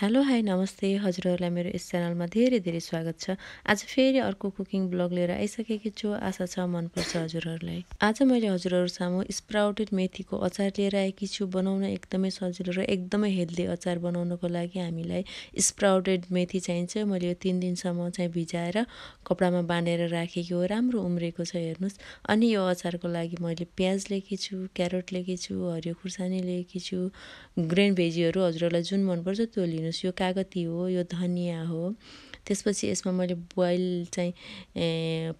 hello hi नमस्ते हजुरहरूलाई मेरो यस च्यानलमा धेरै धेरै स्वागत छ आज फेरि अर्को कुकिङ ब्लग लिएर आइसकेकी छु आशा छ मनपर्छ हजुरहरूलाई आज मैले हजुरहरू सामु स्प्राउटेड मेथीको अचार लिएर आएकी छु बनाउन एकदमै सजिलो र एकदमै हेल्दी अचार बनाउनको लागि हामीलाई स्प्राउटेड मेथी चाहिन्छ मैले यो तिन दिनसम्म चाहिँ भिजाएर कपडामा बाँधेर राखेको हो राम्रो उम्रेको छ हेर्नुहोस् अनि यो अचारको लागि मैले प्याज लिएकी छु क्यारोट लिएकी छु हरियो खुर्सानी लिएकी छु ग्रेन भेजीहरू हजुरहरूलाई जुन मनपर्छ त्यो लिनु हेर्नुहोस् यो कागती हो यो धनियाँ हो त्यसपछि यसमा मैले बोइल चाहिँ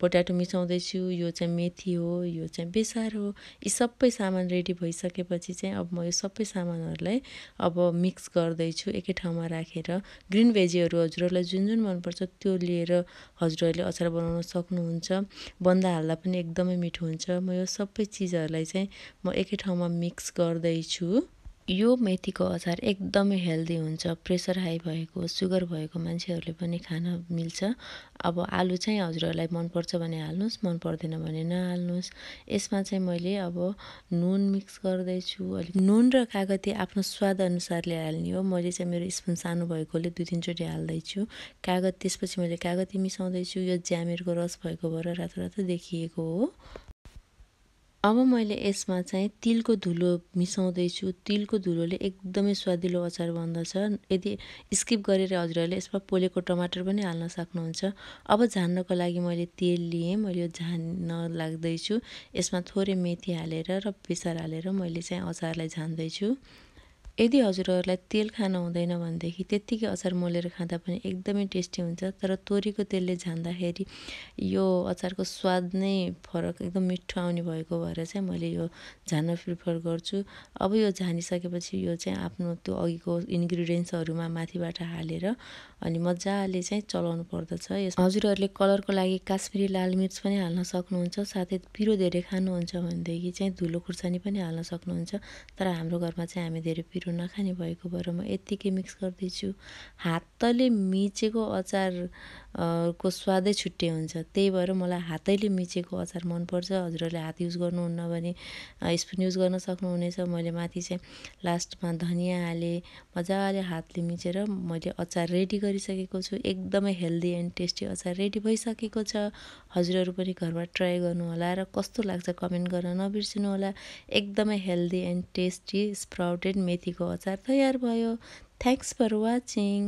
पोट्याटो मिसाउँदैछु यो चाहिँ मेथी हो यो चाहिँ बेसार हो यी सबै सामान रेडी भइसकेपछि चाहिँ अब म यो सबै सामानहरूलाई अब मिक्स गर्दैछु एकै ठाउँमा राखेर ग्रिन भेजीहरू हजुरहरूलाई जुन जुन मनपर्छ त्यो लिएर हजुरहरूले अचार बनाउन सक्नुहुन्छ बन्दा हाल्दा पनि एकदमै मिठो हुन्छ म यो सबै चिजहरूलाई चाहिँ म एकै ठाउँमा मिक्स गर्दैछु यो मेथीको अचार एकदमै हेल्दी हुन्छ प्रेसर हाई भएको सुगर भएको मान्छेहरूले पनि खान मिल्छ अब आलु चाहिँ हजुरहरूलाई मनपर्छ भने हाल्नुहोस् मन पर्दैन भने नहाल्नुहोस् यसमा चाहिँ मैले अब नुन मिक्स गर्दैछु अलिक नुन र कागती आफ्नो स्वाद अनुसारले हाल्ने हो मैले चाहिँ मेरो स्पुन सानो भएकोले दुई तिनचोटि हाल्दैछु कागत त्यसपछि मैले कागती मिसाउँदैछु यो ज्यामिरको रस भएको भएर रातो रातो देखिएको हो अब मैले यसमा चाहिँ तिलको धुलो मिसाउँदैछु तिलको धुलोले एकदमै स्वादिलो अचार बन्दछ यदि स्किप गरेर हजुरहरूले यसमा पोलेको टमाटर पनि हाल्न सक्नुहुन्छ अब झान्नको लागि मैले तेल लिएँ मैले यो झान्न लाग्दैछु यसमा थोरै मेथी हालेर र बेसार हालेर मैले चाहिँ अचारलाई झान्दैछु यदि हजुरहरूलाई तेल खानु हुँदैन भनेदेखि त्यत्तिकै अचार मोलेर खाँदा पनि एकदमै टेस्टी हुन्छ तर तोरीको तेलले झान्दाखेरि यो अचारको स्वाद नै फरक एकदम मिठो आउने भएको भएर चाहिँ मैले यो झान्न प्रिफर गर्छु अब यो झानिसकेपछि यो चाहिँ आफ्नो त्यो अघिको इन्ग्रिडियन्ट्सहरूमा माथिबाट हालेर अनि मजाले चाहिँ चलाउनु पर्दछ यस हजुरहरूले कलरको लागि काश्मिरी लाल मिर्च पनि हाल्न सक्नुहुन्छ साथै पिरो धेरै खानुहुन्छ भनेदेखि चाहिँ धुलो खुर्सानी पनि हाल्न सक्नुहुन्छ तर हाम्रो घरमा चाहिँ हामी धेरै पिरो मिठो नखाने भएको भएर म यत्तिकै मिक्स गर्दैछु हातले मिचेको अचार को स्वादै छुट्टै हुन्छ त्यही भएर मलाई हातैले मिचेको अचार मनपर्छ हजुरहरूले हात युज गर्नुहुन्न भने स्पुन युज गर्न सक्नुहुनेछ मैले माथि चाहिँ लास्टमा धनियाँ हालेँ मजाले हातले मिचेर मैले अचार रेडी गरिसकेको छु एकदमै हेल्दी एन्ड टेस्टी अचार रेडी भइसकेको छ हजुरहरू पनि घरमा ट्राई गर्नुहोला र कस्तो लाग्छ कमेन्ट गर्न होला एकदमै हेल्दी एन्ड टेस्टी स्प्राउटेड मेथी मेथीको अचार तयार भयो थ्याङ्क्स फर वाचिङ